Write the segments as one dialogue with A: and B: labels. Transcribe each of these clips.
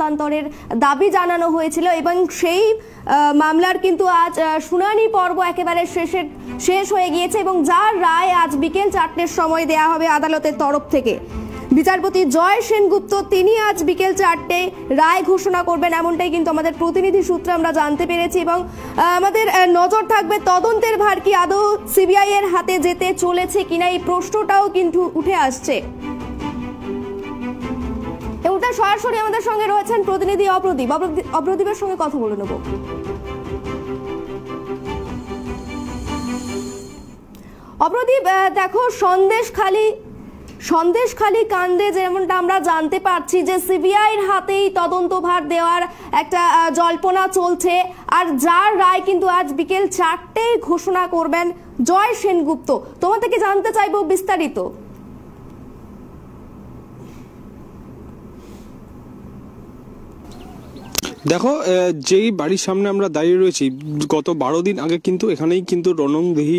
A: হস্তান্তরের দাবি জানানো হয়েছিল এবং সেই মামলার কিন্তু আজ শুনানি পর্ব একেবারে শেষের শেষ হয়ে গিয়েছে এবং যার রায় আজ বিকেল চারটের সময় দেয়া হবে আদালতের তরফ থেকে বিচারপতি জয় সেনগুপ্ত তিনি আজ বিকেল চারটে রায় ঘোষণা করবেন এমনটাই কিন্তু আমাদের প্রতিনিধি সূত্রে আমরা জানতে পেরেছি এবং আমাদের নজর থাকবে তদন্তের ভার কি আদৌ সিবিআই এর হাতে যেতে চলেছে কিনা এই প্রশ্নটাও কিন্তু উঠে আসছে সরাসরি আমাদের সঙ্গে রয়েছেন প্রতিনিধি অপ্রদীপ অপ্রদীপের সঙ্গে কথা বলে নেব অপ্রদীপ দেখো সন্দেশ খালি খালি কাণ্ডে যেমনটা আমরা জানতে পারছি যে সিবিআইয়ের হাতেই তদন্তভার দেওয়ার একটা জল্পনা চলছে আর যার রায় কিন্তু আজ বিকেল চারটেই ঘোষণা করবেন জয় সেনগুপ্ত তোমার থেকে জানতে চাইবো বিস্তারিত
B: দেখো যেই বাড়ির সামনে আমরা দাঁড়িয়ে রয়েছি গত বারো দিন আগে কিন্তু এখানেই কিন্তু রণংদেহী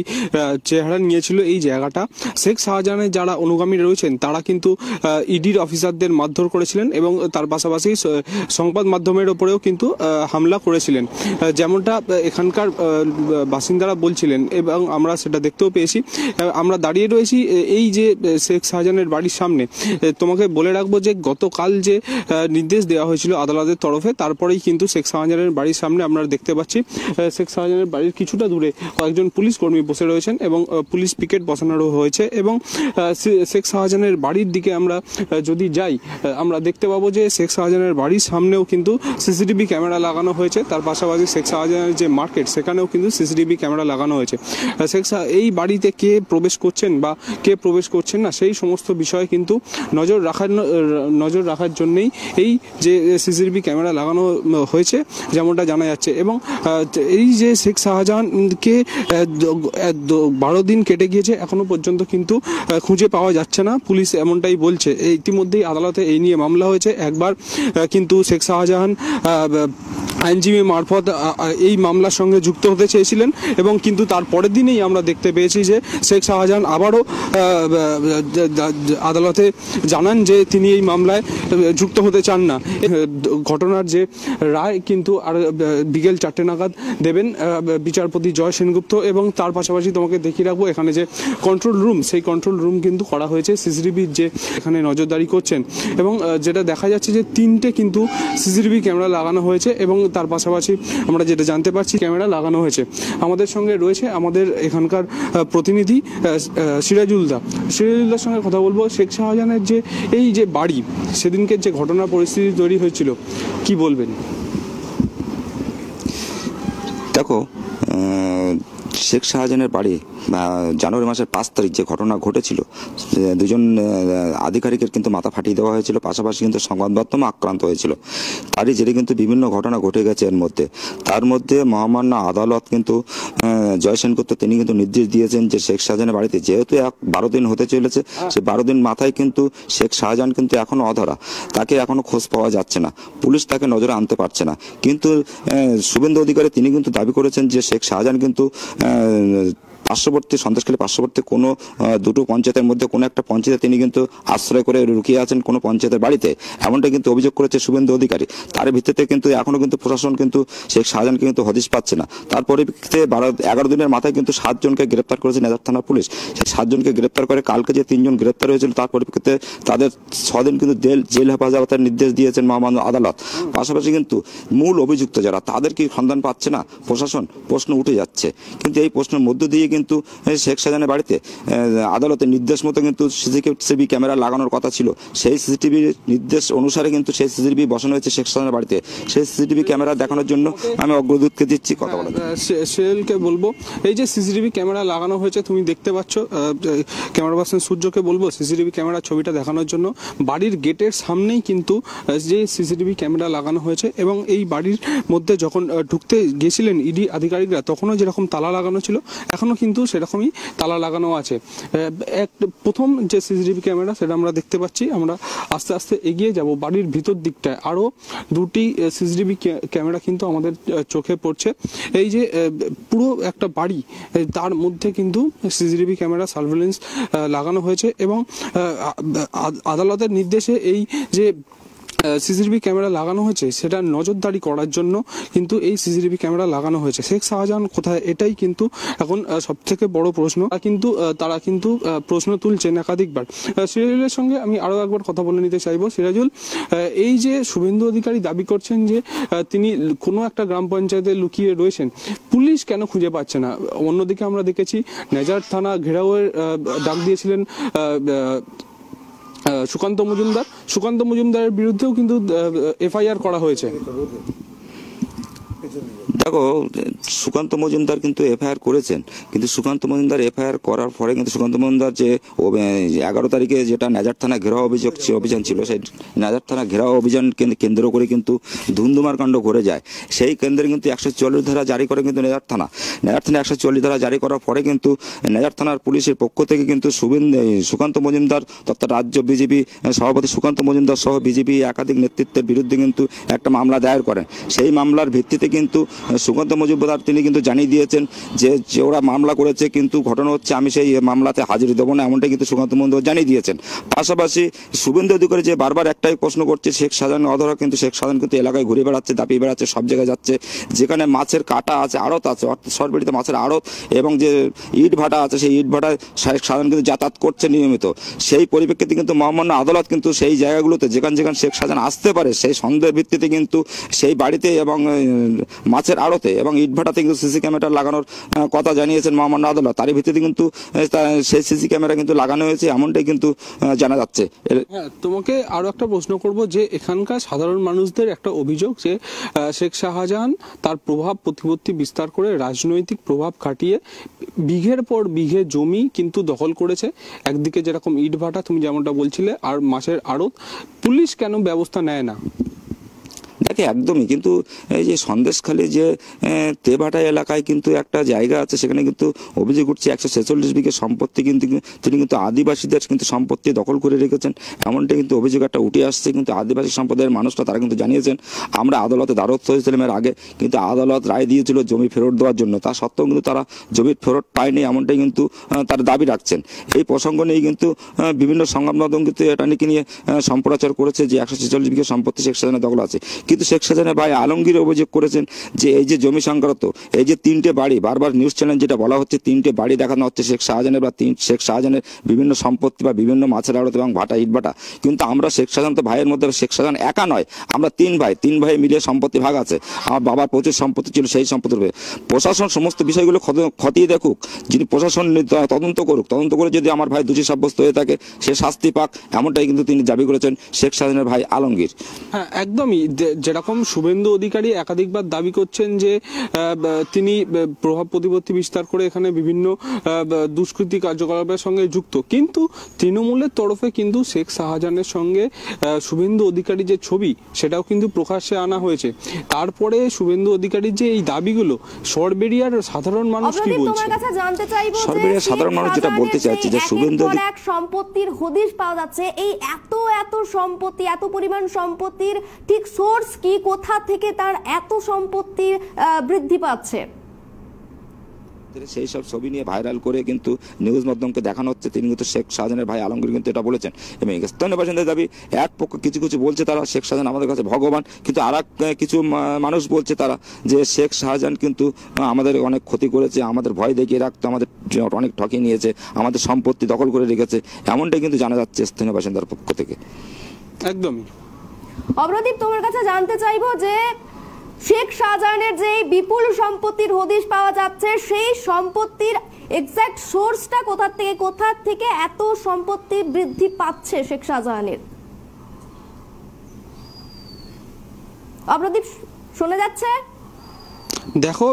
B: চেহারা নিয়েছিল এই জায়গাটা শেখ শাহজাহানের যারা অনুগামী রয়েছেন তারা কিন্তু ইডির অফিসারদের মারধর করেছিলেন এবং তার পাশাপাশি সংবাদ মাধ্যমের ওপরেও কিন্তু হামলা করেছিলেন যেমনটা এখানকার বাসিন্দারা বলছিলেন এবং আমরা সেটা দেখতেও পেয়েছি আমরা দাঁড়িয়ে রয়েছি এই যে শেখ শাহজাহানের বাড়ির সামনে তোমাকে বলে রাখবো যে গতকাল যে নির্দেশ দেওয়া হয়েছিল আদালতের তরফে তারপরে পরেই কিন্তু শেখ শাহজাহানের বাড়ির সামনে আমরা দেখতে পাচ্ছি শেখ শাহজাহানের বাড়ির কিছুটা দূরে কয়েকজন পুলিশ কর্মী বসে রয়েছেন এবং পুলিশ পিকেট বসানো হয়েছে এবং শেখ শাহজাহানের বাড়ির দিকে আমরা যদি যাই আমরা দেখতে পাবো যে শেখ শাহজাহানের বাড়ির সামনেও কিন্তু সিসিটিভি ক্যামেরা লাগানো হয়েছে তার পাশাপাশি শেখ শাহজাহানের যে মার্কেট সেখানেও কিন্তু সিসিটিভি ক্যামেরা লাগানো হয়েছে শেখ শাহ এই বাড়িতে কে প্রবেশ করছেন বা কে প্রবেশ করছেন না সেই সমস্ত বিষয়ে কিন্তু নজর রাখার নজর রাখার জন্যেই এই যে সিসিটিভি ক্যামেরা লাগানো হয়েছে যেমনটা জানা যাচ্ছে এবং এই যে শেখ শাহজাহানকে বারো দিন কেটে গিয়েছে এখনো পর্যন্ত কিন্তু খুঁজে পাওয়া যাচ্ছে না পুলিশ এমনটাই বলছে ইতিমধ্যেই আদালতে এই নিয়ে মামলা হয়েছে একবার কিন্তু শেখ শাহজাহান আইনজীবী মারফত এই মামলার সঙ্গে যুক্ত হতে চেয়েছিলেন এবং কিন্তু তার পরের দিনেই আমরা দেখতে পেয়েছি যে শেখ শাহজাহান আবারও আদালতে জানান যে তিনি এই মামলায় যুক্ত হতে চান না ঘটনার যে রায় কিন্তু আর বিকেল চারটে নাগাদ দেবেন বিচারপতি জয় সেনগুপ্ত এবং তার পাশাপাশি তোমাকে দেখিয়ে রাখবো এখানে যে কন্ট্রোল রুম সেই কন্ট্রোল রুম কিন্তু করা হয়েছে সিসিটিভির যে এখানে নজরদারি করছেন এবং যেটা দেখা যাচ্ছে যে তিনটে কিন্তু সিসিটিভি ক্যামেরা লাগানো হয়েছে এবং তার পাশাপাশি আমরা যেটা জানতে পারছি ক্যামেরা লাগানো হয়েছে আমাদের সঙ্গে রয়েছে আমাদের এখানকার প্রতিনিধি সিরাজুলদা সিরাজুলদার সঙ্গে কথা বলবো শেখ শাহজাহানের যে এই যে বাড়ি সেদিনকে যে ঘটনা পরিস্থিতি তৈরি হয়েছিল কি বলবেন
C: দেখো শেখ শাহজাহানের বাড়ি জানুয়ারি মাসের পাঁচ তারিখ যে ঘটনা ঘটেছিল দুজন আধিকারিকের কিন্তু মাথা ফাটিয়ে দেওয়া হয়েছিল পাশাপাশি কিন্তু সংবাদ মাধ্যম আক্রান্ত হয়েছিল তারই জেরে কিন্তু বিভিন্ন ঘটনা ঘটে গেছে এর মধ্যে তার মধ্যে মহামান্য আদালত কিন্তু জয় সেনগুপ্ত তিনি কিন্তু নির্দেশ দিয়েছেন যে শেখ শাহজাহানের বাড়িতে যেহেতু এক বারো দিন হতে চলেছে সে বারো দিন মাথায় কিন্তু শেখ শাহজাহান কিন্তু এখনও অধরা তাকে এখনও খোঁজ পাওয়া যাচ্ছে না পুলিশ তাকে নজরে আনতে পারছে না কিন্তু শুভেন্দু অধিকারী তিনি কিন্তু দাবি করেছেন যে শেখ শাহজাহান কিন্তু পার্শ্ববর্তী সন্ত্রাসকালী পার্শ্ববর্তী কোনো দুটো পঞ্চায়েতের মধ্যে কোনো একটা পঞ্চায়েতে তিনি কিন্তু আশ্রয় করে রুকিয়ে আছেন কোনো পঞ্চায়েতের বাড়িতে এমনটা কিন্তু অভিযোগ করেছে শুভেন্দু অধিকারী তার ভিত্তিতে কিন্তু এখনও কিন্তু প্রশাসন কিন্তু শেখ শাহজাহানকে কিন্তু হদিশ পাচ্ছে না তার পরিপ্রেক্ষিতে বারো এগারো দিনের মাথায় কিন্তু সাতজনকে গ্রেপ্তার করেছে নেদার থানা পুলিশ সেই সাতজনকে গ্রেপ্তার করে কালকে যে তিনজন গ্রেপ্তার হয়েছিল তার পরিপ্রেক্ষিতে তাদের ছদিন কিন্তু জেল জেল হেফাজতের নির্দেশ দিয়েছেন মহামান্য আদালত পাশাপাশি কিন্তু মূল অভিযুক্ত যারা তাদের কি সন্ধান পাচ্ছে না প্রশাসন প্রশ্ন উঠে যাচ্ছে কিন্তু এই প্রশ্নের মধ্য দিয়ে কিন্তু শেখ সাজানের বাড়িতে আদালতের নির্দেশ মতো কিন্তু সিসিটিভি ক্যামেরা লাগানোর কথা ছিল সেই সিসিটিভির নির্দেশ অনুসারে কিন্তু সেই সিসিটিভি বসানো হয়েছে শেখ সাজানের বাড়িতে সেই সিসিটিভি ক্যামেরা দেখানোর জন্য আমি অগ্রদূতকে দিচ্ছি কথা বলা
B: সেলকে বলবো এই যে সিসিটিভি ক্যামেরা লাগানো হয়েছে তুমি দেখতে পাচ্ছ ক্যামেরা পার্সন সূর্যকে বলবো সিসিটিভি ক্যামেরা ছবিটা দেখানোর জন্য বাড়ির গেটের সামনেই কিন্তু যে সিসিটিভি ক্যামেরা লাগানো হয়েছে এবং এই বাড়ির মধ্যে যখন ঢুকতে গেছিলেন ইডি আধিকারিকরা তখনও যেরকম তালা লাগানো ছিল এখনও কিন্তু সেরকমই তালা লাগানো আছে এক প্রথম যে সিসিটিভি ক্যামেরা সেটা আমরা দেখতে পাচ্ছি আমরা আস্তে আস্তে এগিয়ে যাব বাড়ির ভিতর দিকটায় আরও দুটি সিসিটিভি ক্যামেরা কিন্তু আমাদের চোখে পড়ছে এই যে পুরো একটা বাড়ি তার মধ্যে কিন্তু সিসিটিভি ক্যামেরা সার্ভেলেন্স লাগানো হয়েছে এবং আদালতের নির্দেশে এই যে সিসিটিভি ক্যামেরা লাগানো হয়েছে সেটা নজরদারি করার জন্য কিন্তু এই সিসিটিভি ক্যামেরা লাগানো হয়েছে শেখ শাহজাহান কোথায় এটাই কিন্তু এখন সব থেকে বড় প্রশ্ন কিন্তু তারা কিন্তু প্রশ্ন তুলছেন একাধিকবার সিরাজুলের সঙ্গে আমি আরও একবার কথা বলে নিতে চাইবো সিরাজুল এই যে শুভেন্দু অধিকারী দাবি করছেন যে তিনি কোনো একটা গ্রাম পঞ্চায়েতে লুকিয়ে রয়েছেন পুলিশ কেন খুঁজে পাচ্ছে না অন্যদিকে আমরা দেখেছি নেজার থানা ঘেরাওয়ের ডাক দিয়েছিলেন সুকান্ত মজুমদার সুকান্ত মজুমদারের বিরুদ্ধেও কিন্তু এফআইআর করা হয়েছে
C: দেখো সুকান্ত মজুমদার কিন্তু এফআইআর করেছেন কিন্তু সুকান্ত মজুমদার এফআইআর করার পরে কিন্তু সুকান্ত মজুমদার যে এগারো তারিখে যেটা নাজার থানা ঘেরাও অভিযোগ অভিযান ছিল সেই নাজার থানা ঘেরাও অভিযান কেন্দ্র করে কিন্তু ধুমধুমার কাণ্ড ঘুরে যায় সেই কেন্দ্রে কিন্তু একশো চল্লিশ ধারা জারি করে কিন্তু নেজার থানা নেজার থানা একশো চল্লিশ ধারা জারি করার পরে কিন্তু নেজার থানার পুলিশের পক্ষ থেকে কিন্তু সুবিন সুকান্ত মজুমদার তথা রাজ্য বিজেপি সভাপতি সুকান্ত মজুমদার সহ বিজেপি একাধিক নেতৃত্বের বিরুদ্ধে কিন্তু একটা মামলা দায়ের করেন সেই মামলার ভিত্তিতে কিন্তু সুগন্ধ মজুমদার তিনি কিন্তু জানিয়ে দিয়েছেন যে যে ওরা মামলা করেছে কিন্তু ঘটনা হচ্ছে আমি সেই মামলাতে হাজির দেবো না এমনটাই কিন্তু সুকান্ত মজুমদার জানিয়ে দিয়েছেন পাশাপাশি শুভেন্দু অধিকারী যে বারবার একটাই প্রশ্ন করছে শেখ সাজান অধরা কিন্তু শেখ সাজান কিন্তু এলাকায় ঘুরে বেড়াচ্ছে দাপিয়ে বেড়াচ্ছে সব জায়গায় যাচ্ছে যেখানে মাছের কাটা আছে আড়ত আছে অর্থাৎ সরবেড়িত মাছের আড়ত এবং যে ইট ভাটা আছে সেই ইট ভাটা শেখ সাজান কিন্তু যাতায়াত করছে নিয়মিত সেই পরিপ্রেক্ষিতে কিন্তু মহামান্য আদালত কিন্তু সেই জায়গাগুলোতে যেখানে যেখানে শেখ সাজান আসতে পারে সেই সন্দেহের ভিত্তিতে কিন্তু সেই বাড়িতে এবং মাছের আড়তে এবং ইটভাটাতে কিন্তু সিসি ক্যামেরা লাগানোর কথা জানিয়েছেন মহামান্য আদালত তারই ভিত্তিতে কিন্তু সেই সিসি ক্যামেরা কিন্তু লাগানো হয়েছে এমনটাই কিন্তু জানা যাচ্ছে
B: হ্যাঁ, তোমাকে আরো একটা প্রশ্ন করব যে এখানকার সাধারণ মানুষদের একটা অভিযোগ যে শেখ শাহজাহান তার প্রভাব প্রতিপত্তি বিস্তার করে রাজনৈতিক প্রভাব খাটিয়ে বিঘের পর বিঘে জমি কিন্তু দখল করেছে একদিকে যেরকম ইটভাটা তুমি যেমনটা বলছিলে আর মাছের আড়ত পুলিশ কেন ব্যবস্থা নেয় না
C: একে একদমই কিন্তু এই যে সন্দেশখালী যে তেভাটা এলাকায় কিন্তু একটা জায়গা আছে সেখানে কিন্তু অভিযোগ উঠছে একশো ছেচল্লিশ বিঘে সম্পত্তি কিন্তু তিনি কিন্তু আদিবাসীদের কিন্তু সম্পত্তি দখল করে রেখেছেন এমনটা কিন্তু অভিযোগ একটা উঠে আসছে কিন্তু আদিবাসী সম্প্রদায়ের মানুষরা তারা কিন্তু জানিয়েছেন আমরা আদালতে দ্বারস্থ হয়েছিলাম এর আগে কিন্তু আদালত রায় দিয়েছিল জমি ফেরত দেওয়ার জন্য তা সত্ত্বেও কিন্তু তারা জমি ফেরত পায়নি এমনটাই কিন্তু তার দাবি রাখছেন এই প্রসঙ্গ নিয়ে কিন্তু বিভিন্ন সংবাদ মাধ্যম কিন্তু এটা নিয়ে সম্প্রচার করেছে যে একশো ছেচল্লিশ বিঘে সম্পত্তি সেখানে দখল আছে কিন্তু কিন্তু শেখ হাসিনা ভাই আলমগীর অভিযোগ করেছেন যে এই যে জমি সংক্রান্ত এই যে তিনটে বাড়ি বারবার নিউজ চ্যানেল যেটা বলা হচ্ছে তিনটে বাড়ি দেখানো হচ্ছে শেখ শাহজাহানের বা তিন শেখ শাহজাহানের বিভিন্ন সম্পত্তি বা বিভিন্ন মাছের আড়ত এবং ভাটা ইটভাটা কিন্তু আমরা শেখ শাহজাহান তো ভাইয়ের মধ্যে শেখ শাহজাহান একা নয় আমরা তিন ভাই তিন ভাই মিলে সম্পত্তি ভাগ আছে আমার বাবার প্রচুর সম্পত্তি ছিল সেই সম্পত্তির প্রশাসন সমস্ত বিষয়গুলো খতিয়ে দেখুক যিনি প্রশাসন তদন্ত করুক তদন্ত করে যদি আমার ভাই দোষী সাব্যস্ত হয়ে থাকে সে
B: শাস্তি পাক এমনটাই কিন্তু তিনি দাবি করেছেন শেখ শাহজাহানের ভাই আলমগীর হ্যাঁ একদমই যেরকম শুভেন্দু অধিকারী একাধিকবার দাবি করছেন যে তিনি প্রভাব প্রতিপত্তি বিস্তার করে এখানে বিভিন্ন দুষ্কৃতি কার্যকলাপের সঙ্গে যুক্ত কিন্তু তৃণমূলের তরফে কিন্তু শেখ শাহজাহানের সঙ্গে শুভেন্দু অধিকারী যে ছবি সেটাও কিন্তু প্রকাশ্যে আনা হয়েছে তারপরে শুভেন্দু অধিকারীর যে এই দাবিগুলো সরবেরিয়ার সাধারণ
A: মানুষ কি বলছে সর্বেরিয়ার সাধারণ মানুষ যেটা বলতে চাইছে যে শুভেন্দু এক সম্পত্তির হদিশ পাওয়া যাচ্ছে এই এত এত সম্পত্তি এত পরিমাণ সম্পত্তির ঠিক সোর্স কি কোথা থেকে তার এত সম্পত্তি বৃদ্ধি পাচ্ছে
C: সেই সব ছবি নিয়ে ভাইরাল করে কিন্তু নিউজ মাধ্যমকে দেখানো হচ্ছে তিনি কিন্তু শেখ শাহজাহানের ভাই আলমগীর কিন্তু এটা বলেছেন এবং স্থানীয় বাসিন্দা দাবি এক পক্ষ কিছু কিছু বলছে তারা শেখ শাহজাহান আমাদের কাছে ভগবান কিন্তু আর কিছু মানুষ বলছে তারা যে শেখ শাহজাহান কিন্তু আমাদের অনেক ক্ষতি করেছে আমাদের ভয় দেখিয়ে রাখতো আমাদের অনেক ঠকে নিয়েছে আমাদের সম্পত্তি দখল করে রেখেছে এমনটাই কিন্তু জানা যাচ্ছে স্থানীয় বাসিন্দার পক্ষ থেকে
B: একদমই
A: অবরদীপ তোমার কাছে জানতে চাইবো যে শেখ শাহজাহানের যে বিপুল সম্পত্তির হদিশ পাওয়া যাচ্ছে সেই সম্পত্তির এক্স্যাক্ট সোর্সটা কোথা থেকে কোথা থেকে এত সম্পত্তি বৃদ্ধি পাচ্ছে শেখ শাহজাহানের অবরদীপ শোনা যাচ্ছে
B: দেখো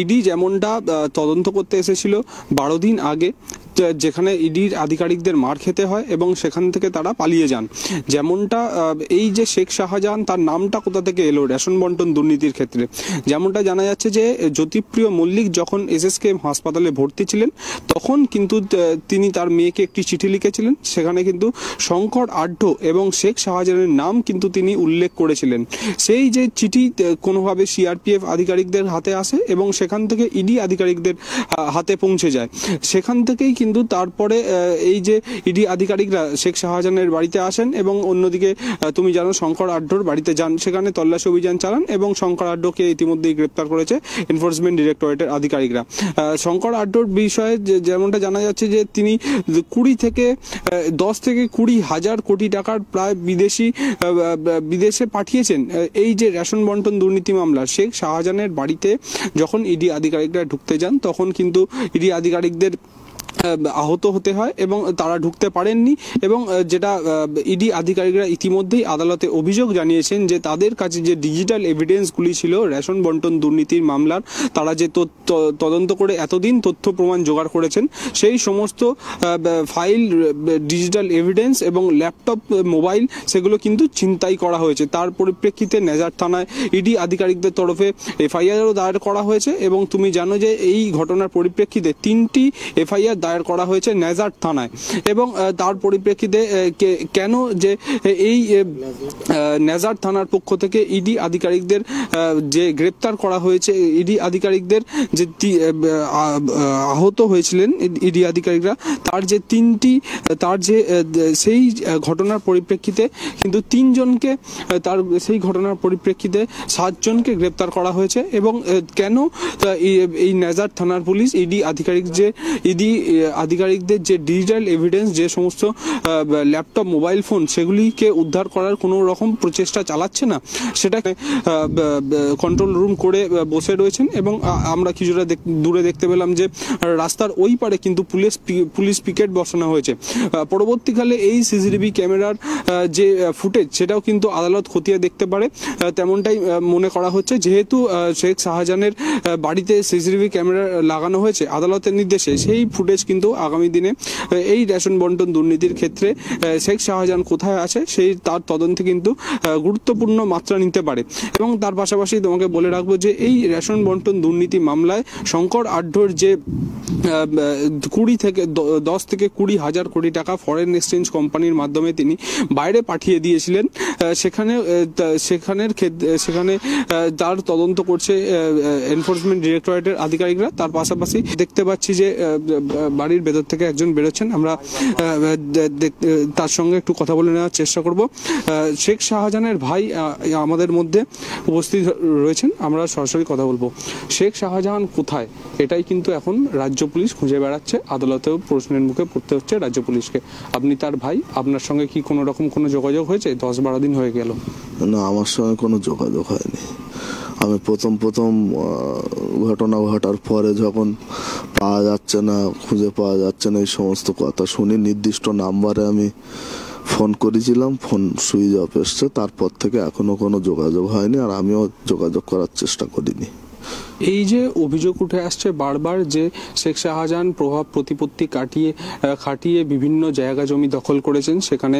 B: ইডি e যেমনটা তদন্ত করতে এসেছিল বারো দিন আগে যেখানে ইডির আধিকারিকদের মার খেতে হয় এবং সেখান থেকে তারা পালিয়ে যান যেমনটা এই যে শেখ শাহজাহান তার নামটা কোথা থেকে এলো রেশন বন্টন দুর্নীতির ক্ষেত্রে যেমনটা জানা যাচ্ছে যে জ্যোতিপ্রিয় মল্লিক যখন এসএসকেএম হাসপাতালে ভর্তি ছিলেন তখন কিন্তু তিনি তার মেয়েকে একটি চিঠি লিখেছিলেন সেখানে কিন্তু শঙ্কর আঢ্য এবং শেখ শাহজাহানের নাম কিন্তু তিনি উল্লেখ করেছিলেন সেই যে চিঠি কোনোভাবে সিআরপিএফ আধিকারিকদের হাতে আসে এবং সেখান থেকে ইডি আধিকারিকদের হাতে পৌঁছে যায় সেখান থেকেই কিন্তু তারপরে এই যে ইডি আধিকারিকরা শেখ শাহজাহানের বাড়িতে আসেন এবং অন্যদিকে তুমি জানো শঙ্কর আড্ডোর বাড়িতে যান সেখানে তল্লাশি অভিযান চালান এবং শঙ্কর আড্ডোকে ইতিমধ্যেই গ্রেপ্তার করেছে এনফোর্সমেন্ট ডিরেক্টরেটের আধিকারিকরা শঙ্কর আড্ডোর বিষয়ে যেমনটা জানা যাচ্ছে যে তিনি কুড়ি থেকে দশ থেকে কুড়ি হাজার কোটি টাকার প্রায় বিদেশি বিদেশে পাঠিয়েছেন এই যে রেশন বন্টন দুর্নীতি মামলা শেখ শাহজাহানের বাড়িতে যখন ইডি আধিকারিকরা ঢুকতে যান তখন কিন্তু ইডি আধিকারিকদের আহত হতে হয় এবং তারা ঢুকতে পারেননি এবং যেটা ইডি আধিকারিকরা ইতিমধ্যেই আদালতে অভিযোগ জানিয়েছেন যে তাদের কাছে যে ডিজিটাল এভিডেন্সগুলি ছিল রেশন বন্টন দুর্নীতির মামলার তারা যে তদন্ত করে এতদিন তথ্য প্রমাণ জোগাড় করেছেন সেই সমস্ত ফাইল ডিজিটাল এভিডেন্স এবং ল্যাপটপ মোবাইল সেগুলো কিন্তু ছিনতাই করা হয়েছে তার পরিপ্রেক্ষিতে নেজার থানায় ইডি আধিকারিকদের তরফে এফআইআরও দায়ের করা হয়েছে এবং তুমি জানো যে এই ঘটনার পরিপ্রেক্ষিতে তিনটি এফআইআর দায়ের করা হয়েছে নেজার থানায় এবং তার পরিপ্রেক্ষিতে কেন যে এই নেজার থানার পক্ষ থেকে ইডি আধিকারিকদের যে গ্রেপ্তার করা হয়েছে ইডি আধিকারিকদের যে আহত হয়েছিলেন ইডি আধিকারিকরা তার যে তিনটি তার যে সেই ঘটনার পরিপ্রেক্ষিতে কিন্তু তিনজনকে তার সেই ঘটনার পরিপ্রেক্ষিতে সাতজনকে গ্রেপ্তার করা হয়েছে এবং কেন এই নেজার থানার পুলিশ ইডি আধিকারিক যে ইডি আধিকারিকদের যে ডিজিটাল এভিডেন্স যে সমস্ত ল্যাপটপ মোবাইল ফোন সেগুলিকে উদ্ধার করার কোনো রকম প্রচেষ্টা চালাচ্ছে না সেটাকে কন্ট্রোল রুম করে বসে রয়েছেন এবং আমরা কিছুটা দূরে দেখতে পেলাম যে রাস্তার ওই পারে কিন্তু পুলিশ পুলিশ পিকেট বসানো হয়েছে পরবর্তীকালে এই সিসিটিভি ক্যামেরার যে ফুটেজ সেটাও কিন্তু আদালত খতিয়ে দেখতে পারে তেমনটাই মনে করা হচ্ছে যেহেতু শেখ শাহজাহানের বাড়িতে সিসিটিভি ক্যামেরা লাগানো হয়েছে আদালতের নির্দেশে সেই ফুটেজ কিন্তু আগামী দিনে এই রেশন বন্টন দুর্নীতির ক্ষেত্রে শেখ শাহজাহান কোথায় আছে সেই তার তদন্তে কিন্তু গুরুত্বপূর্ণ মাত্রা নিতে পারে এবং তার পাশাপাশি তোমাকে বলে রাখবো যে এই রেশন বন্টন দুর্নীতি মামলায় শঙ্কর আড্ডর যে কুড়ি থেকে দশ থেকে কুড়ি হাজার কোটি টাকা ফরেন এক্সচেঞ্জ কোম্পানির মাধ্যমে তিনি বাইরে পাঠিয়ে দিয়েছিলেন সেখানে সেখানের সেখানে তার তদন্ত করছে এনফোর্সমেন্ট ডিরেক্টরেটের আধিকারিকরা তার পাশাপাশি দেখতে পাচ্ছি যে বাড়ির ভেতর থেকে একজন বেরোচ্ছেন আমরা তার সঙ্গে একটু কথা বলে নেওয়ার চেষ্টা করব শেখ শাহজাহানের ভাই আমাদের মধ্যে উপস্থিত রয়েছেন আমরা সরাসরি কথা বলবো শেখ শাহজাহান কোথায় এটাই কিন্তু এখন রাজ্য পুলিশ খুঁজে বেড়াচ্ছে আদালতেও প্রশ্নের মুখে পড়তে হচ্ছে রাজ্য পুলিশকে আপনি তার ভাই আপনার সঙ্গে কি কোনো রকম কোনো যোগাযোগ হয়েছে দশ বারো দিন হয়ে গেল
D: না আমার সঙ্গে কোনো যোগাযোগ হয়নি আমি প্রথম প্রথম ঘটনা ঘটার পরে যখন পাওয়া যাচ্ছে না খুঁজে পাওয়া যাচ্ছে না এই সমস্ত কথা শুনি নির্দিষ্ট নাম্বারে আমি ফোন করেছিলাম ফোন সুইচ অফ এসছে তারপর থেকে এখনও কোনো যোগাযোগ হয়নি আর আমিও যোগাযোগ করার চেষ্টা করিনি
B: এই যে অভিযোগ উঠে আসছে বারবার যে শেখ শাহজাহান প্রভাব প্রতিপত্তি কাটিয়ে খাটিয়ে বিভিন্ন জায়গা জমি দখল করেছেন সেখানে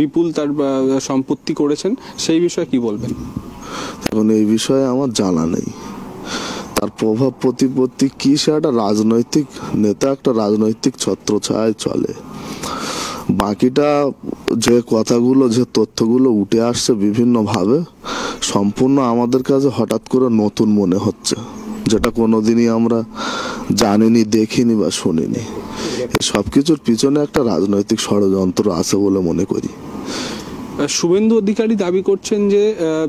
B: বিপুল তার সম্পত্তি করেছেন সেই বিষয়ে কি বলবেন
D: তখন এই বিষয়ে আমার জানা নেই তার প্রভাব প্রতিপত্তি কি সে একটা রাজনৈতিক নেতা একটা রাজনৈতিক ছায় চলে বাকিটা যে কথাগুলো যে তথ্যগুলো উঠে আসছে বিভিন্নভাবে সম্পূর্ণ আমাদের কাছে হঠাৎ করে নতুন মনে হচ্ছে যেটা কোনোদিনই আমরা জানিনি দেখিনি বা শুনিনি সব কিছুর পিছনে একটা রাজনৈতিক ষড়যন্ত্র আছে বলে মনে করি
B: শুভেন্দু অধিকারী দাবি করছেন যে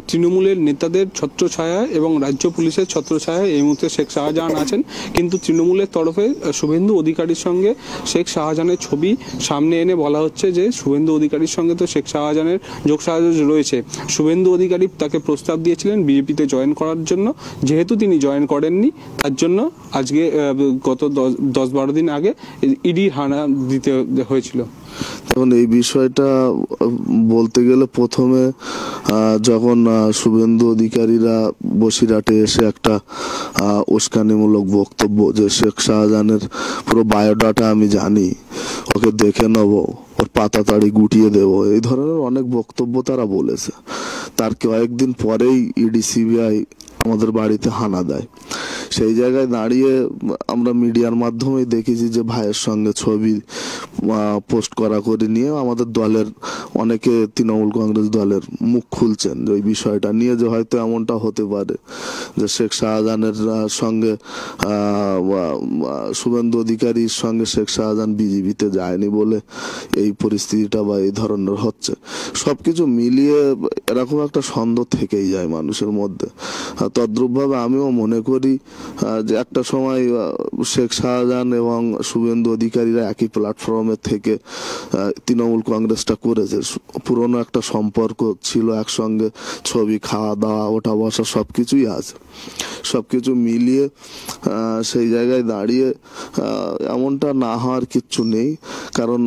B: তৃণমূলের নেতাদের ছত্রছায়া এবং রাজ্য পুলিশের ছত্রছায়া এই মুহূর্তে শেখ শাহজাহান আছেন কিন্তু তৃণমূলের তরফে শুভেন্দু অধিকারীর সঙ্গে শেখ শাহজাহানের ছবি সামনে এনে বলা হচ্ছে যে শুভেন্দু অধিকারীর সঙ্গে তো শেখ শাহজাহানের যোগসাহায্য রয়েছে শুভেন্দু অধিকারী তাকে প্রস্তাব দিয়েছিলেন বিজেপিতে জয়েন করার জন্য যেহেতু তিনি জয়েন করেননি তার জন্য আজকে গত দশ বারো দিন আগে ইডি হানা দিতে হয়েছিল
D: দেখুন এই বিষয়টা বলতে গেলে প্রথমে যখন শুভেন্দু অধিকারীরা বসিরহাটে এসে একটা উস্কানিমূলক বক্তব্য যে শেখ শাহজাহানের পুরো বায়োডাটা আমি জানি ওকে দেখে নেব ওর পাতা তাড়ি গুটিয়ে দেব এই ধরনের অনেক বক্তব্য তারা বলেছে তার কয়েকদিন পরেই ইডি সিবিআই আমাদের বাড়িতে হানা দেয় সেই জায়গায় দাঁড়িয়ে আমরা মিডিয়ার মাধ্যমেই দেখেছি যে ভাইয়ের সঙ্গে ছবি পোস্ট করা করে নিয়ে আমাদের দলের অনেকে তৃণমূল কংগ্রেস দলের মুখ খুলছেন যে ওই বিষয়টা নিয়ে যে হয়তো এমনটা হতে পারে যে শেখ শাহজাহানের সঙ্গে শুভেন্দু অধিকারীর সঙ্গে শেখ শাহজাহান বিজিবিতে যায়নি বলে এই পরিস্থিতিটা বা এই ধরনের হচ্ছে সব কিছু মিলিয়ে এরকম একটা সন্দেহ থেকেই যায় মানুষের মধ্যে তদ্রুপভাবে আমিও মনে করি যে একটা সময় শেখ শাহজাহান এবং শুভেন্দু অধিকারীরা একই প্ল্যাটফর্ম আওয়ামের থেকে তৃণমূল কংগ্রেসটা করেছে পুরনো একটা সম্পর্ক ছিল একসঙ্গে ছবি খাওয়া দাওয়া ওঠা বসা সব কিছুই আছে সব কিছু মিলিয়ে সেই জায়গায় দাঁড়িয়ে এমনটা না হওয়ার কিচ্ছু নেই কারণ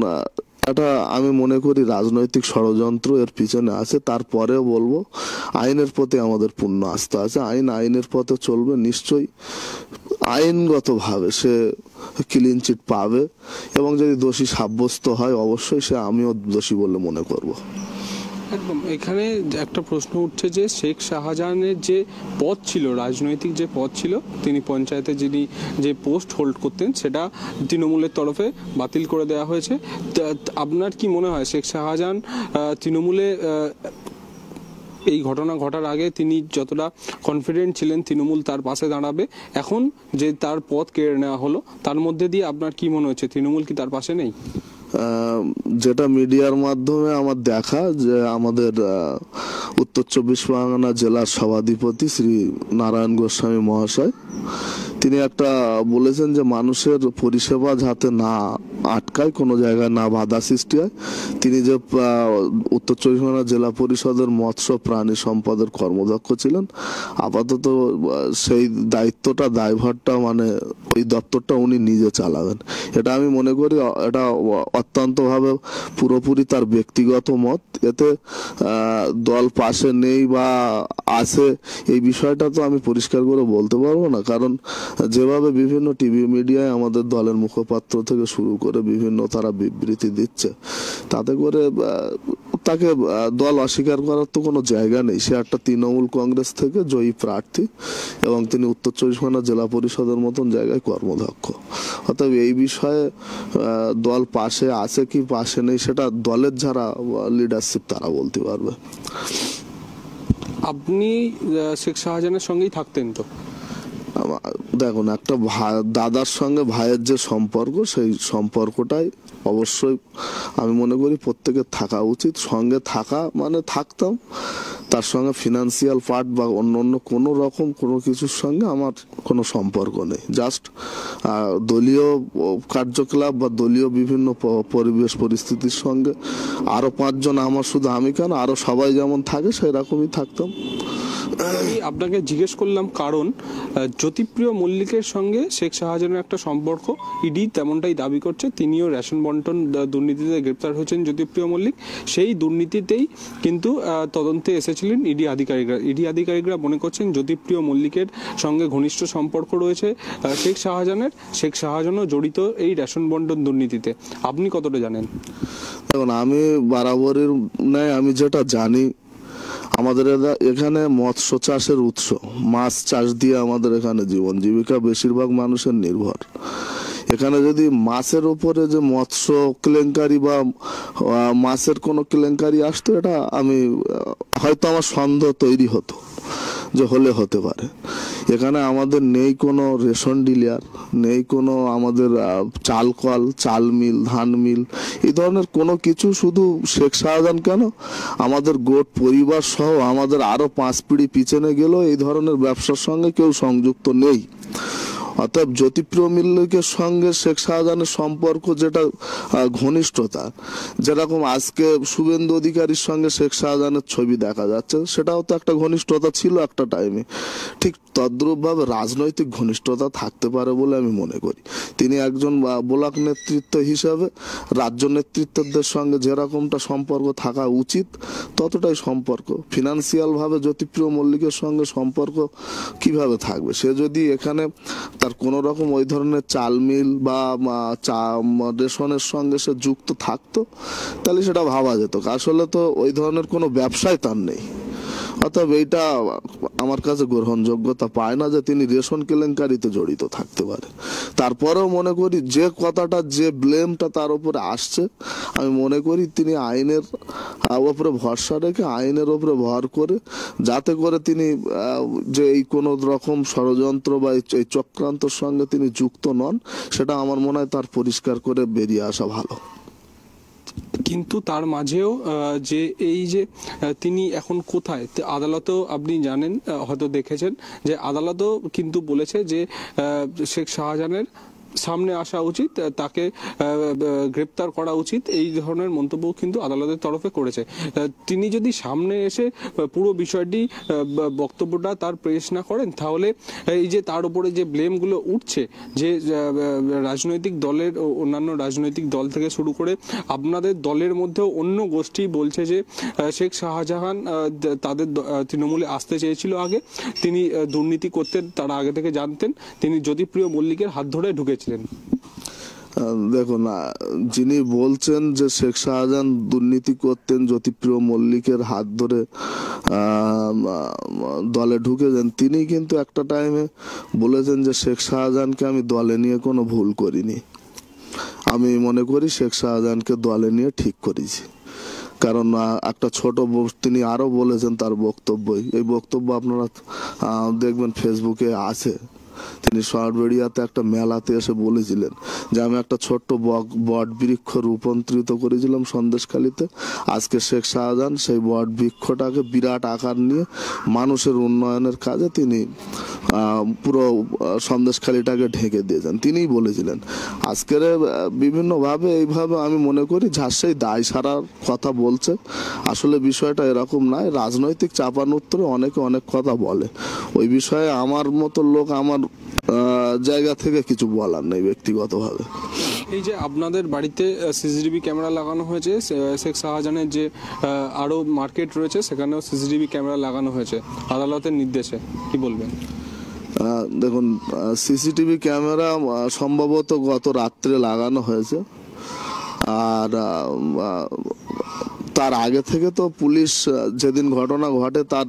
D: একটা আমি মনে করি রাজনৈতিক ষড়যন্ত্র এর পিছনে আছে তারপরেও বলবো আইনের প্রতি আমাদের পূর্ণ আস্থা আছে আইন আইনের পথে চলবে নিশ্চয়ই আইনগতভাবে সে ক্লিন চিট পাবে এবং যদি দোষী সাব্যস্ত হয় অবশ্যই সে আমিও দোষী বলে মনে করব
B: একদম এখানে একটা প্রশ্ন উঠছে যে শেখ শাহজাহানের যে পদ ছিল রাজনৈতিক যে পদ ছিল তিনি পঞ্চায়েতে যিনি যে পোস্ট হোল্ড করতেন সেটা তৃণমূলের তরফে বাতিল করে দেওয়া হয়েছে আপনার কি মনে হয় শেখ শাহজাহান তৃণমূলে এই ঘটনা ঘটার আগে তিনি যতটা কনফিডেন্ট ছিলেন তৃণমূল তার পাশে দাঁড়াবে এখন যে তার পথ কেড়ে নেওয়া হলো তার মধ্যে দিয়ে আপনার কি মনে হচ্ছে তৃণমূল কি তার পাশে নেই
D: যেটা মিডিয়ার মাধ্যমে আমার দেখা যে আমাদের উত্তর চব্বিশ পরগনা জেলার সভাধিপতি শ্রী নারায়ণ গোস্বামী মহাশয় তিনি একটা বলেছেন যে মানুষের পরিষেবা যাতে না আটকায় কোনো জায়গায় না বাধা সৃষ্টি হয় তিনি যে উত্তর চব্বিশ পরগনা জেলা পরিষদের মৎস্য প্রাণী সম্পদের কর্মদক্ষ ছিলেন আপাতত সেই দায়িত্বটা দায়ভারটা মানে ওই দপ্তরটা উনি নিজে চালাবেন এটা আমি মনে করি এটা অত্যন্তভাবে পুরোপুরি তার ব্যক্তিগত মত এতে দল পাশে নেই বা আছে এই বিষয়টা তো আমি পরিষ্কার করে বলতে পারবো না কারণ যেভাবে বিভিন্ন টিভি মিডিয়ায় আমাদের দলের মুখপাত্র থেকে শুরু করে করে বিভিন্ন তারা বিবৃতি দিচ্ছে তাতে করে তাকে দল অস্বীকার করার তো কোনো জায়গা নেই সে একটা তৃণমূল কংগ্রেস থেকে জয়ী প্রার্থী এবং তিনি উত্তর চব্বিশ পরগনা জেলা পরিষদের মতন জায়গায় কর্মধ্যক্ষ অর্থাৎ এই বিষয়ে দল পাশে আছে কি পাশে নেই সেটা দলের যারা লিডারশিপ তারা বলতে পারবে আপনি
B: শেখ শাহজাহানের সঙ্গেই থাকতেন তো
D: দেখুন একটা দাদার সঙ্গে ভাইয়ের যে সম্পর্ক সেই সম্পর্কটাই অবশ্যই আমি মনে করি প্রত্যেকের থাকা উচিত সঙ্গে থাকা মানে থাকতাম তার সঙ্গে ফিনান্সিয়াল পার্ট বা অন্য অন্য কোনো রকম কোনো কিছুর সঙ্গে আমার কোনো সম্পর্ক নেই জাস্ট দলীয় কার্যকলাপ বা দলীয় বিভিন্ন পরিবেশ পরিস্থিতির সঙ্গে আরও পাঁচজন আমার শুধু আমি কেন আরও সবাই যেমন থাকে সেরকমই থাকতাম থাকতাম
B: আপনাকে জিজ্ঞেস করলাম কারণ জ্যোতিপ্রিয় মল্লিকের সঙ্গে শেখ শাহজাহানের একটা সম্পর্ক ইডি তেমনটাই দাবি করছে তিনিও রেশন বন্টন দুর্নীতিতে গ্রেপ্তার হয়েছেন জ্যোতিপ্রিয় মল্লিক সেই দুর্নীতিতেই কিন্তু তদন্তে এসেছিলেন ইডি আধিকারিকরা ইডি আধিকারিকরা মনে করছেন জ্যোতিপ্রিয় মল্লিকের সঙ্গে ঘনিষ্ঠ সম্পর্ক রয়েছে শেখ শাহজাহানের শেখ শাহজাহানও জড়িত এই রেশন বন্টন দুর্নীতিতে আপনি কতটা জানেন
D: দেখুন আমি বারাবরের ন্যায় আমি যেটা জানি আমাদের এখানে মৎস্য চাষের উৎস মাছ চাষ দিয়ে আমাদের এখানে জীবন জীবিকা বেশিরভাগ মানুষের নির্ভর এখানে যদি মাছের ওপরে যে মৎস্য কেলেঙ্কারি বা মাছের কোনো কেলেঙ্কারি আসতো এটা আমি হয়তো আমার সন্দেহ তৈরি হতো যে হলে হতে পারে এখানে আমাদের নেই কোনো রেশন ডিলার নেই কোনো আমাদের চাল কল চাল মিল ধান মিল এই ধরনের কোনো কিছু শুধু শেখ শাহজাহান কেন আমাদের গোট পরিবার সহ আমাদের আরও পাঁচ পিড়ি পিছনে গেলেও এই ধরনের ব্যবসার সঙ্গে কেউ সংযুক্ত নেই অর্থাৎ জ্যোতিপ্রিয় মিল্লিকের সঙ্গে শেখ শাহজাহানের সম্পর্ক যেটা ঘনিষ্ঠতা যেরকম আজকে শুভেন্দু অধিকারীর সঙ্গে শেখ শাহজাহানের ছবি দেখা যাচ্ছে সেটাও তো একটা ঘনিষ্ঠতা ছিল একটা টাইমে ঠিক তদ্রুপভাবে রাজনৈতিক ঘনিষ্ঠতা থাকতে পারে বলে আমি মনে করি তিনি একজন ব্লক নেতৃত্ব হিসাবে রাজ্য নেতৃত্বদের সঙ্গে যেরকমটা সম্পর্ক থাকা উচিত ততটাই সম্পর্ক ফিনান্সিয়ালভাবে জ্যোতিপ্রিয় মল্লিকের সঙ্গে সম্পর্ক কিভাবে থাকবে সে যদি এখানে তার আর কোন রকম ওই ধরনের চাল মিল বা চা রেশনের সঙ্গে সে যুক্ত থাকতো তাহলে সেটা ভাবা যেত আসলে তো ওই ধরনের কোনো ব্যবসায় তার নেই অতএব এটা আমার কাছে গ্রহণযোগ্যতা পায় না যে তিনি রেশন কেলেঙ্কারিতে জড়িত থাকতে পারে তারপরেও মনে করি যে কথাটা যে ব্লেমটা তার উপরে আসছে আমি মনে করি তিনি আইনের ওপরে ভরসা রেখে আইনের ওপরে ভর করে যাতে করে তিনি যে এই কোনো রকম ষড়যন্ত্র বা এই চক্রান্তর সঙ্গে তিনি যুক্ত নন সেটা আমার মনে হয় তার পরিষ্কার করে বেরিয়ে আসা ভালো
B: কিন্তু তার মাঝেও যে এই যে তিনি এখন কোথায় আদালতেও আপনি জানেন হয়তো দেখেছেন যে আদালতও কিন্তু বলেছে যে শেখ শাহজাহানের সামনে আসা উচিত তাকে গ্রেপ্তার করা উচিত এই ধরনের মন্তব্য কিন্তু আদালতের তরফে করেছে তিনি যদি সামনে এসে পুরো বিষয়টি বক্তব্যটা তার প্রেস না করেন তাহলে এই যে তার উপরে যে ব্লেমগুলো উঠছে যে রাজনৈতিক দলের অন্যান্য রাজনৈতিক দল থেকে শুরু করে আপনাদের দলের মধ্যেও অন্য গোষ্ঠী বলছে যে শেখ শাহজাহান তাদের তৃণমূলে আসতে চেয়েছিল আগে তিনি দুর্নীতি করতে তারা আগে থেকে জানতেন তিনি জ্যোতিপ্রিয় মল্লিকের হাত ধরে ঢুকেছেন পেয়েছিলেন
D: দেখুন যিনি বলছেন যে শেখ শাহজাহান দুর্নীতি করতেন জ্যোতিপ্রিয় মল্লিকের হাত ধরে দলে ঢুকে যান তিনি কিন্তু একটা টাইমে বলেছেন যে শেখ শাহজাহানকে আমি দলে নিয়ে কোনো ভুল করিনি আমি মনে করি শেখ শাহজাহানকে দলে নিয়ে ঠিক করেছি কারণ একটা ছোট তিনি আরও বলেছেন তার বক্তব্যই এই বক্তব্য আপনারা দেখবেন ফেসবুকে আছে তিনি সরবেরিয়াতে একটা মেলাতে এসে বলেছিলেন যে আমি একটা ছোট্ট বট বৃক্ষ রূপান্তরিত করেছিলাম সন্দেশখালীতে আজকে শেখ শাহজাহান সেই বট বৃক্ষটাকে বিরাট আকার নিয়ে মানুষের উন্নয়নের কাজে তিনি পুরো সন্দেশখালিটাকে ঢেকে দিয়েছেন তিনিই বলেছিলেন আজকের বিভিন্নভাবে এইভাবে আমি মনে করি ঝাঁসেই দায় সারার কথা বলছে আসলে বিষয়টা এরকম নয় রাজনৈতিক চাপানোত্তরে অনেকে অনেক কথা বলে ওই বিষয়ে আমার মতো লোক আমার জায়গা থেকে কিছু বলার নেই ব্যক্তিগতভাবে
B: এই যে আপনাদের বাড়িতে সিসিটিভি ক্যামেরা লাগানো হয়েছে শেখ শাহজাহানের যে আরও মার্কেট রয়েছে সেখানেও সিসিটিভি ক্যামেরা লাগানো হয়েছে আদালতের নির্দেশে কি বলবেন
D: দেখুন সিসিটিভি ক্যামেরা সম্ভবত গত রাত্রে লাগানো হয়েছে আর তার আগে থেকে তো পুলিশ যেদিন ঘটনা ঘটে তার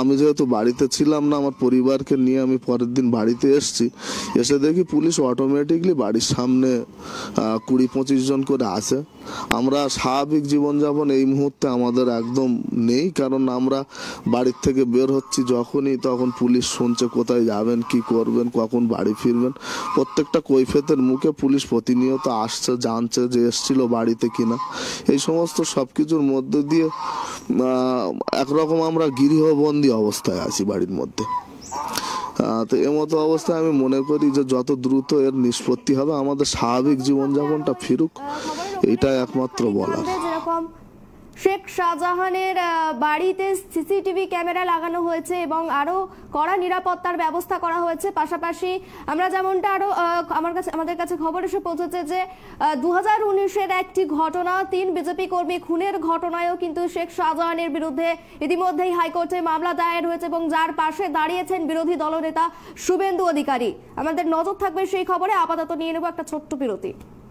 D: আমি যেহেতু বাড়িতে ছিলাম না আমার পরিবারকে নিয়ে আমি পরের দিন বাড়িতে এসছি এসে দেখি পুলিশ অটোমেটিকলি বাড়ির সামনে কুড়ি পঁচিশ জন করে আছে আমরা স্বাভাবিক জীবনযাপন এই মুহূর্তে আমাদের একদম নেই কারণ আমরা বাড়ির থেকে বের হচ্ছি যখনই তখন পুলিশ শুনছে কোথায় যাবেন কি করবেন কখন বাড়ি ফিরবেন প্রত্যেকটা কৈফেতের মুখে পুলিশ প্রতিনিয়ত আসছে জানছে যে এসছিল বাড়িতে কিনা এই সমস্ত সব সব কিছুর মধ্য দিয়ে একরকম আমরা গৃহবন্দী অবস্থায় আছি বাড়ির মধ্যে তো মতো অবস্থায় আমি মনে করি যে যত দ্রুত এর নিষ্পত্তি হবে আমাদের স্বাভাবিক জীবনযাপনটা ফিরুক এটাই একমাত্র বলার
A: শেখ শাহজাহানের বাড়িতে সিসিটিভি ক্যামেরা লাগানো হয়েছে এবং আরও কড়া নিরাপত্তার ব্যবস্থা করা হয়েছে পাশাপাশি আমরা যেমনটা আরও আমার কাছে আমাদের কাছে খবর এসে পৌঁছেছে যে দু হাজার একটি ঘটনা তিন বিজেপি কর্মী খুনের ঘটনায়ও কিন্তু শেখ শাহজাহানের বিরুদ্ধে ইতিমধ্যেই হাইকোর্টে মামলা দায়ের হয়েছে এবং যার পাশে দাঁড়িয়েছেন বিরোধী দলনেতা শুভেন্দু অধিকারী আমাদের নজর থাকবে সেই খবরে আপাতত নিয়ে নেব একটা ছোট্ট বিরতি